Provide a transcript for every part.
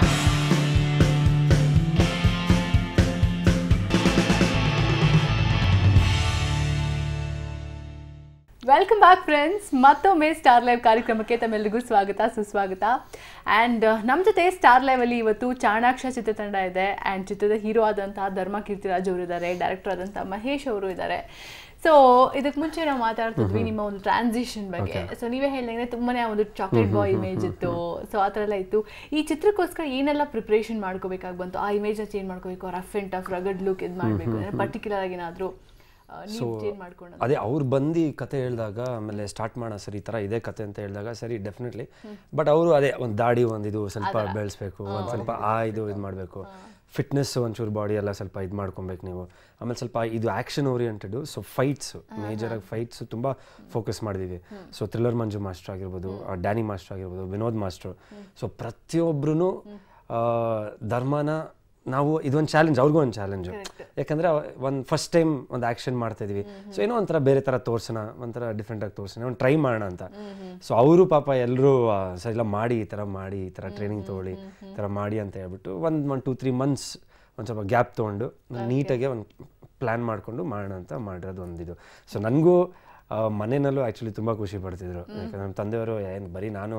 Bye. Welcome back friends ಮತ್ತೊಮ್ಮೆ star live ಕಾರ್ಯಕ್ರಮಕ್ಕೆ ತಮ್ಮೆಲ್ಲರಿಗೂ ಸ್ವಾಗತ ಸುಸ್ವಾಗತ ಆ್ಯಂಡ್ uh, ನಮ್ಮ ಜೊತೆ ಸ್ಟಾರ್ ಲೈವಲ್ಲಿ ಇವತ್ತು ಚಾಣಾಕ್ಷ ಚಿತ್ರತಂಡ ಇದೆ ಆ್ಯಂಡ್ ಚಿತ್ರದ ಹೀರೋ ಆದಂತಹ ಧರ್ಮ ಕೀರ್ತಿರಾಜ್ ಅವರು ಇದ್ದಾರೆ ಡೈರೆಕ್ಟರ್ ಆದಂತಹ ಮಹೇಶ್ ಅವರು ಇದ್ದಾರೆ ಸೊ ಇದಕ್ಕೆ ಮುಂಚೆ ನಾವು ಮಾತಾಡ್ತಿದ್ವಿ ನಿಮ್ಮ ಒಂದು ಟ್ರಾನ್ಸಿಷನ್ ಬಗ್ಗೆ ಸೊ ನೀವೇ ಹೇಳಿದ್ರೆ ತುಂಬಾನೇ ಒಂದು ಚಾಕ್ಲೇಟ್ ಬಾಯ್ ಇಮೇಜ್ ಇತ್ತು ಸೊ ಆ ಥರ ಎಲ್ಲ ಇತ್ತು ಈ ಚಿತ್ರಕ್ಕೋಸ್ಕರ ಏನೆಲ್ಲ ಪ್ರಿಪ್ರೇಷನ್ ಮಾಡ್ಕೋಬೇಕಾಗ್ಬಂತು ಆ ಇಮೇಜ್ನ ಚೇಂಜ್ ಮಾಡ್ಕೋಬೇಕು rough and tough rugged look ಇದು ಮಾಡಬೇಕು ಪರ್ಟಿಕ್ಯುಲರ್ ಆಗಿ ಏನಾದರೂ ಸೊ ಅದೇ ಅವ್ರು ಬಂದು ಕತೆ ಹೇಳಿದಾಗ ಆಮೇಲೆ ಸ್ಟಾರ್ಟ್ ಮಾಡೋಣ ಸರ್ ಈ ಥರ ಇದೇ ಕತೆ ಅಂತ ಹೇಳಿದಾಗ ಸರಿ ಡೆಫಿನೆಟ್ಲಿ ಬಟ್ ಅವರು ಅದೇ ಒಂದು ದಾಡಿ ಒಂದು ಇದು ಸ್ವಲ್ಪ ಬೆಳೆಸ್ಬೇಕು ಒಂದು ಸ್ವಲ್ಪ ಆ ಇದು ಇದು ಮಾಡಬೇಕು ಫಿಟ್ನೆಸ್ ಒಂಚೂರು ಬಾಡಿ ಎಲ್ಲ ಸ್ವಲ್ಪ ಇದು ಮಾಡ್ಕೊಬೇಕು ನೀವು ಆಮೇಲೆ ಸ್ವಲ್ಪ ಇದು ಆ್ಯಕ್ಷನ್ ಓರಿಯೆಂಟೆಡು ಸೊ ಫೈಟ್ಸು ಮೇಜರಾಗಿ ಫೈಟ್ಸು ತುಂಬ ಫೋಕಸ್ ಮಾಡಿದ್ದೀವಿ ಸೊ ಥ್ರಿಲ್ಲರ್ ಮಂಜು ಮಾಸ್ಟರ್ ಆಗಿರ್ಬೋದು ಡ್ಯಾನಿ ಮಾಸ್ಟರ್ ಆಗಿರ್ಬೋದು ವಿನೋದ್ ಮಾಸ್ಟ್ರು ಸೊ ಪ್ರತಿಯೊಬ್ಬರೂ ಧರ್ಮನ ನಾವು ಇದೊಂದು ಚಾಲೆಂಜ್ ಅವ್ರಿಗೂ ಒಂದು ಚಾಲೆಂಜು ಯಾಕಂದ್ರೆ ಒಂದು ಫಸ್ಟ್ ಟೈಮ್ ಒಂದು ಆ್ಯಕ್ಷನ್ ಮಾಡ್ತಾ ಇದೀವಿ ಸೊ ಏನೋ ಒಂಥರ ಬೇರೆ ಥರ ತೋರ್ಸೋಣ ಒಂಥರ ಡಿಫ್ರೆಂಟಾಗಿ ತೋರ್ಸೋಣ ಒಂದು ಟ್ರೈ ಮಾಡೋಣ ಅಂತ ಸೊ ಅವರು ಪಾಪ ಎಲ್ಲರೂ ಸರಿ ಇಲ್ಲ ಮಾಡಿ ಈ ಥರ ಮಾಡಿ ಈ ಥರ ಟ್ರೈನಿಂಗ್ ತೊಗೊಳ್ಳಿ ಈ ಥರ ಮಾಡಿ ಅಂತ ಹೇಳ್ಬಿಟ್ಟು ಒಂದು ಒನ್ ಟೂ ತ್ರೀ ಮಂತ್ಸ್ ಒಂದು ಸ್ವಲ್ಪ ಗ್ಯಾಪ್ ತೊಗೊಂಡು ನೀಟಾಗಿ ಒಂದು ಪ್ಲ್ಯಾನ್ ಮಾಡಿಕೊಂಡು ಮಾಡೋಣ ಅಂತ ಮಾಡಿರೋದು ಒಂದಿದು ಸೊ ನನಗೂ ಮನೆಯಲ್ಲೂ ಆ್ಯಕ್ಚುಲಿ ತುಂಬ ಖುಷಿ ಪಡ್ತಿದ್ರು ಯಾಕಂದ್ರೆ ನಮ್ಮ ತಂದೆಯವರು ಏನು ಬರೀ ನಾನು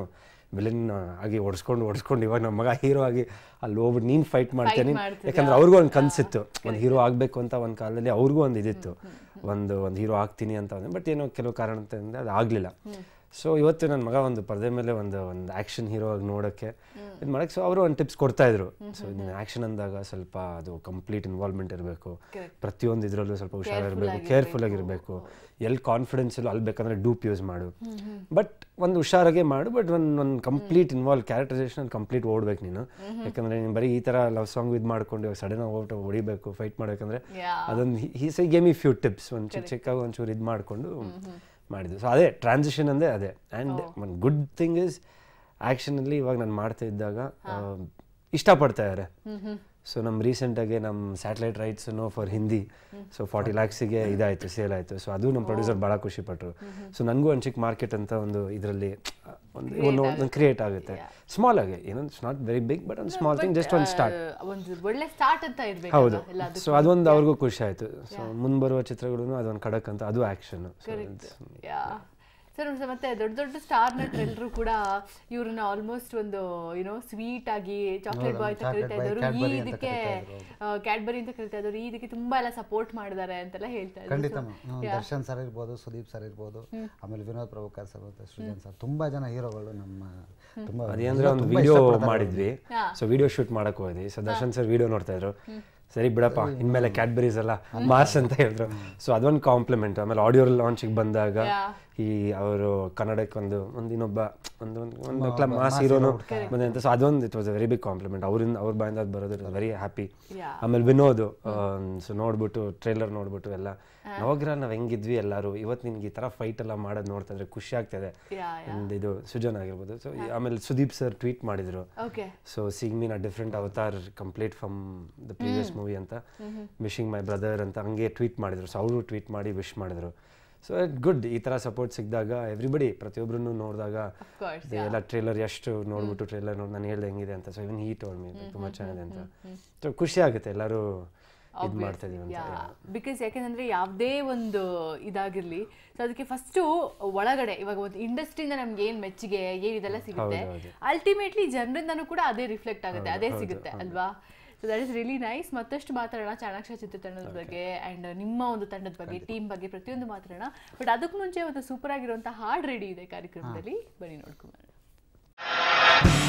ವಿಲನ್ ಆಗಿ ಓಡಿಸ್ಕೊಂಡು ಓಡಿಸ್ಕೊಂಡು ಇವಾಗ ನಮ್ಮ ಮಗ ಹೀರೋ ಆಗಿ ಅಲ್ಲಿ ಹೋಗ್ಬಿಟ್ಟು ನೀನು ಫೈಟ್ ಮಾಡ್ತೇನೆ ಯಾಕಂದ್ರೆ ಅವ್ರಿಗೂ ಒಂದು ಕನಸಿತ್ತು ಒಂದು ಹೀರೋ ಆಗಬೇಕು ಅಂತ ಒಂದು ಕಾಲದಲ್ಲಿ ಅವ್ರಿಗೂ ಒಂದು ಇದಿತ್ತು ಒಂದು ಒಂದು ಹೀರೋ ಆಗ್ತೀನಿ ಅಂತ ಬಟ್ ಏನೋ ಕೆಲವು ಕಾರಣದಿಂದ ಅದು ಆಗಲಿಲ್ಲ ಸೊ ಇವತ್ತು ನನ್ನ ಮಗ ಒಂದು ಪರದೆ ಮೇಲೆ ಒಂದು ಒಂದು ಆ್ಯಕ್ಷನ್ ಹೀರೋ ಆಗಿ ನೋಡೋಕ್ಕೆ ಇದು ಮಾಡೋಕ್ಕೆ ಸೊ ಅವರು ಒಂದು ಟಿಪ್ಸ್ ಕೊಡ್ತಾಯಿದ್ರು ಸೊ ನೀನು ಆ್ಯಕ್ಷನ್ ಅಂದಾಗ ಸ್ವಲ್ಪ ಅದು ಕಂಪ್ಲೀಟ್ ಇನ್ವಾಲ್ವ್ಮೆಂಟ್ ಇರಬೇಕು ಪ್ರತಿಯೊಂದು ಇದರಲ್ಲೂ ಸ್ವಲ್ಪ ಹುಷಾರಿರಬೇಕು ಕೇರ್ಫುಲ್ ಆಗಿರಬೇಕು ಎಲ್ಲಿ ಕಾನ್ಫಿಡೆನ್ಸ್ ಅಲ್ಲಿ ಬೇಕಂದ್ರೆ ಡೂಪ್ ಯೂಸ್ ಮಾಡು ಬಟ್ ಒಂದು ಹುಷಾರಾಗೆ ಮಾಡು ಬಟ್ ಒಂದು ಒಂದು ಕಂಪ್ಲೀಟ್ ಇನ್ವಾಲ್ವ್ ಕ್ಯಾರೆಕ್ಟರೈಸೇಷನ್ ಕಂಪ್ಲೀಟ್ ಓಡ್ಬೇಕು ನೀನು ಯಾಕಂದರೆ ನೀನು ಬರೀ ಈ ಥರ ಲವ್ ಸಾಂಗ್ ಇದು ಮಾಡ್ಕೊಂಡು ಸಡನ್ ಆಗಿ ಹೊಡಿಬೇಕು ಫೈಟ್ ಮಾಡಬೇಕಂದ್ರೆ ಅದೊಂದು ಈ ಸೈ ಗೇಮ್ ಈ ಫ್ಯೂ ಟಿಪ್ಸ್ ಒಂದು ಚಿಕ್ಕ ಚಿಕ್ಕ ಒಂಚೂರು ಇದು ಮಾಡಿಕೊಂಡು ಮಾಡಿದ್ದು ಸೊ ಅದೇ ಟ್ರಾನ್ಸಿಷನ್ ಅಂದೇ ಅದೇ and one good thing is ಆ್ಯಕ್ಷನಲ್ಲಿ ಇವಾಗ ನಾನು ಮಾಡ್ತಾ ಇದ್ದಾಗ ಇಷ್ಟಪಡ್ತಾ ಇದ್ದಾರೆ ಸೊ ನಮ್ಮ ರೀಸೆಂಟಾಗಿ ನಮ್ಮ ಸ್ಯಾಟಲೈಟ್ ರೈಟ್ಸನ್ನು ಫಾರ್ ಹಿಂದಿ ಸೊ ಫಾರ್ಟಿ ಲ್ಯಾಕ್ಸಿಗೆ ಇದಾಯಿತು ಸೇಲ್ ಆಯಿತು ಸೊ ಅದು ನಮ್ಮ ಪ್ರೊಡ್ಯೂಸರ್ ಭಾಳ ಖುಷಿಪಟ್ರು ಸೊ ನನಗೂ ಒಂದು ಚಿಕ್ಕ ಮಾರ್ಕೆಟ್ ಅಂತ ಒಂದು ಇದರಲ್ಲಿ ಒಂದು ಒಂದು ಕ್ರಿಯೇಟ್ ಆಗುತ್ತೆ ಸ್ಮಾಲ್ ಆಗಿ ಏನೊಂದು it's not very big but ಒಂದು ಸ್ಮಾಲ್ ಥಿಂಗ್ ಜಸ್ಟ್ ಒಂದು ಸ್ಟಾರ್ಟ್ ಒಳ್ಳೆ ಸ್ಟಾರ್ಟ್ ಅಂತ ಇರಬೇಕು ಹೌದು ಸೊ ಅದೊಂದು ಅವ್ರಿಗೂ ಖುಷಿ ಆಯಿತು ಸೊ ಮುಂದೆ ಬರುವ ಚಿತ್ರಗಳೂ ಅದೊಂದು ಖಡಕ್ ಅಂತ ಅದು ಆ್ಯಕ್ಷನ್ ಸರ್ ಮತ್ತೆ ದೊಡ್ಡ ದೊಡ್ಡ ಸ್ಟಾರ್ ನಟರೆಲ್ಲರೂ ಕೂಡ ಇವ್ರನ್ನ ಆಲ್ಮೋಸ್ಟ್ ಒಂದು ಏನೋ ಸ್ವೀಟ್ ಆಗಿ ಚಾಕ್ಲೇಟ್ ಬಾಯ್ ಅಂತ ಕರಿತಾ ಇದ್ದಾರೆ ಈ ಇದಕ್ಕೆ ಕ್ಯಾಡ್ಬರಿ ಅಂತ ಕರಿತಾ ಈ ಇದಕ್ಕೆ ತುಂಬಾ ಎಲ್ಲ ಸಪೋರ್ಟ್ ಮಾಡಿದ್ದಾರೆ ಅಂತೆಲ್ಲ ಹೇಳ್ತಾ ಇದ್ದಾರೆ ಖಂಡಿತ ದರ್ಶನ್ ಸರ್ ಇರ್ಬೋದು ಸುದೀಪ್ ಸರ್ ಇರ್ಬೋದು ಆಮೇಲೆ ವಿನೋದ್ ಪ್ರಭುಕರ್ ಸರ್ ಮತ್ತೆ ಸೃಜನ್ ಸರ್ ತುಂಬಾ ಜನ ಹೀರೋಗಳು ನಮ್ಮ ತುಂಬಾ ಅದೇಂದ್ರೆ ಒಂದು ವಿಡಿಯೋ ಮಾಡಿದ್ವಿ ಸೊ ವಿಡಿಯೋ ಶೂಟ್ ಮಾಡಕ್ ಹೋದ್ವಿ ಸೊ ದರ್ಶನ್ ಸರ್ ವಿಡಿಯೋ ನೋಡ್ತಾ ಇದ್ರು ಸರಿ ಬಿಡಪ್ಪ ಇನ್ಮೇಲೆ ಕ್ಯಾಡ್ಬರೀಸ್ ಎಲ್ಲ ಮಾರ್ಸ್ ಅಂತ ಹೇಳಿದ್ರು ಸೊ ಅದೊಂದು ಕಾಂಪ್ಲಿಮೆಂಟ್ ಆಮೇಲೆ ಆಡಿಯೋ ಲಾಂಚಿಗೆ ಬಂದಾಗ ಈ ಅವರು ಕನ್ನಡಕ್ಕೆ ಒಂದು ಒಂದು ಇನ್ನೊಬ್ಬ ಒಂದು ಒಂದು ಕ್ಲಬ್ ಮಾಸ್ ಹೀರೋನು ಬಂದಂತ ಸೊ ಅದೊಂದು it was a very big compliment ಅವ್ರಿಂದ ಅವ್ರ ಬಾಯಿಂದ ಅದು ಬರೋದು ವೆರಿ ಹ್ಯಾಪಿ ಆಮೇಲೆ ವಿನೋದು ಸೊ um, ನೋಡ್ಬಿಟ್ಟು ಟ್ರೈಲರ್ ನೋಡ್ಬಿಟ್ಟು ಎಲ್ಲ ನೋಗ್ರ ನಾವು ಹೆಂಗಿದ್ವಿ ಎಲ್ಲರೂ ಇವತ್ತು ನಿನ್ಗೆ ಈ ಥರ ಫೈಟ್ ಎಲ್ಲ ಮಾಡೋದು ನೋಡ್ತಾ ಇದ್ರೆ ಖುಷಿ ಆಗ್ತದೆ ಒಂದು ಇದು ಸುಜನ್ ಆಗಿರ್ಬೋದು ಸೊ ಆಮೇಲೆ ಸುದೀಪ್ ಸರ್ ಟ್ವೀಟ್ ಮಾಡಿದ್ರು so sing mean a different avatar complete from the previous movie ಅಂತ ವಿಶಿಂಗ್ ಮೈ ಬ್ರದರ್ ಅಂತ ಹಂಗೆ ಟ್ವೀಟ್ ಮಾಡಿದರು ಸೊ ಅವರು ಟ್ವೀಟ್ ಮಾಡಿ ವಿಶ್ ಮಾಡಿದರು ಸೊ ಗುಡ್ ಈ ಥರ ಸಪೋರ್ಟ್ ಸಿಕ್ಕಿದಾಗ ಎವ್ರಿಬಡಿ ಪ್ರತಿಯೊಬ್ಬರೂ ನೋಡಿದಾಗ ಎಲ್ಲ ಟ್ರೇಲರ್ ಎಷ್ಟು ನೋಡ್ಬಿಟ್ಟು ಟ್ರೇಲರ್ ನೋಡಿ ನಾನು ಹೇಳ್ದೆ ಹೆಂಗಿದೆ ಅಂತ ಸೊ ಇವನ್ ಹೀಟ್ ಓಲ್ ಮೀ ತುಂಬ ಚೆನ್ನಾಗಿದೆ ಅಂತ ಸೊ ಖುಷಿ ಆಗುತ್ತೆ ಎಲ್ಲರೂ ಇದು ಬಿಕಾಸ್ ಯಾಕೆಂದ್ರೆ ಯಾವುದೇ ಒಂದು ಇದಾಗಿರ್ಲಿ ಸೊ ಅದಕ್ಕೆ ಫಸ್ಟು ಒಳಗಡೆ ಇವಾಗ ಒಂದು ಇಂಡಸ್ಟ್ರಿಯಿಂದ ನಮ್ಗೆ ಏನು ಮೆಚ್ಚುಗೆ ಏನು ಇದೆಲ್ಲ ಸಿಗುತ್ತೆ ಅಲ್ಟಿಮೇಟ್ಲಿ ಜನರಿಂದನೂ ಕೂಡ ಅದೇ ರಿಫ್ಲೆಕ್ಟ್ ಆಗುತ್ತೆ ಅದೇ ಸಿಗುತ್ತೆ ಅಲ್ವಾ so that is really nice ಮತ್ತಷ್ಟು ಮಾತಾಡೋಣ ಚಾಣಾಕ್ಷ ಚಿತ್ರತಂಡದ ಬಗ್ಗೆ ಆ್ಯಂಡ್ ನಿಮ್ಮ ಒಂದು ತಂಡದ ಬಗ್ಗೆ ಟೀಮ್ ಬಗ್ಗೆ ಪ್ರತಿಯೊಂದು ಮಾತಾಡೋಣ ಬಟ್ ಅದಕ್ಕೂ ಮುಂಚೆ ಒಂದು ಸೂಪರ್ ಆಗಿರುವಂತಹ ಹಾಡ್ ರೆಡಿ ಇದೆ ಕಾರ್ಯಕ್ರಮದಲ್ಲಿ ಬನ್ನಿ ನೋಡ್ಕೊಂಡು